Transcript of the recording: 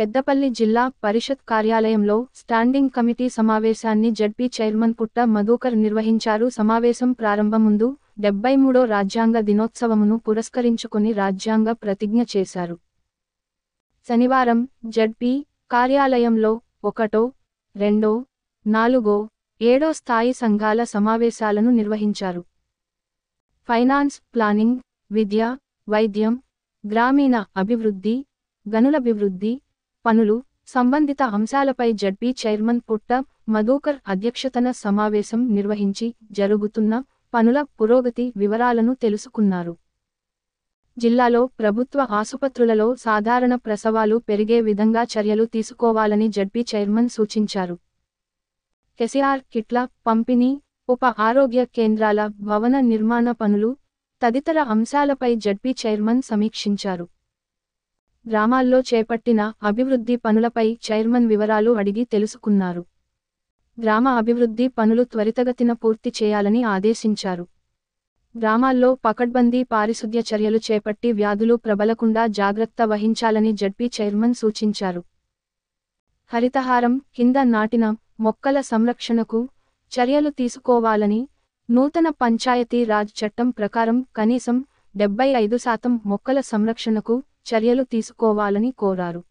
పెద్దపల్లి జిల్లా పరిషత్ కార్యాలయంలో స్టాండింగ్ కమిటీ సమావేశాన్ని జడ్పీ చైర్మన్ పుట్ట మధుకర్ నిర్వహించారు సమావేశం ప్రారంభం ముందు డెబ్బై మూడో రాజ్యాంగ దినోత్సవమును పురస్కరించుకుని రాజ్యాంగ ప్రతిజ్ఞ చేశారు శనివారం జడ్పీ కార్యాలయంలో ఒకటో రెండో నాలుగో ఏడో స్థాయి సంఘాల సమావేశాలను నిర్వహించారు ఫైనాన్స్ ప్లానింగ్ విద్య వైద్యం గ్రామీణ అభివృద్ధి గనులభివృద్ధి పనులు సంబంధిత అంశాలపై జడ్పీ చైర్మన్ పుట్ట మధుకర్ అధ్యక్షతన సమావేశం నిర్వహించి జరుగుతున్న పనుల పురోగతి వివరాలను తెలుసుకున్నారు జిల్లాలో ప్రభుత్వ ఆసుపత్రులలో సాధారణ ప్రసవాలు పెరిగే విధంగా చర్యలు తీసుకోవాలని జడ్పీ చైర్మన్ సూచించారు కెసిఆర్ కిట్ల పంపిణీ ఉప ఆరోగ్య కేంద్రాల భవన నిర్మాణ పనులు తదితర అంశాలపై జడ్పీ చైర్మన్ సమీక్షించారు గ్రామాల్లో చేపట్టిన అభివృద్ధి పనులపై చైర్మన్ వివరాలు అడిగి తెలుసుకున్నారు గ్రామ అభివృద్ధి పనులు త్వరితగతిన పూర్తి చేయాలని ఆదేశించారు గ్రామాల్లో పకడ్బందీ పారిశుద్ధ్య చర్యలు చేపట్టి వ్యాధులు ప్రబలకుండా జాగ్రత్త వహించాలని జడ్పీ చైర్మన్ సూచించారు హరితహారం కింద నాటిన మొక్కల సంరక్షణకు చర్యలు తీసుకోవాలని నూతన పంచాయతీ రాజ్ చట్టం ప్రకారం కనీసం డెబ్బై ఐదు శాతం మొక్కల సంరక్షణకు చర్యలు తీసుకోవాలని కోరారు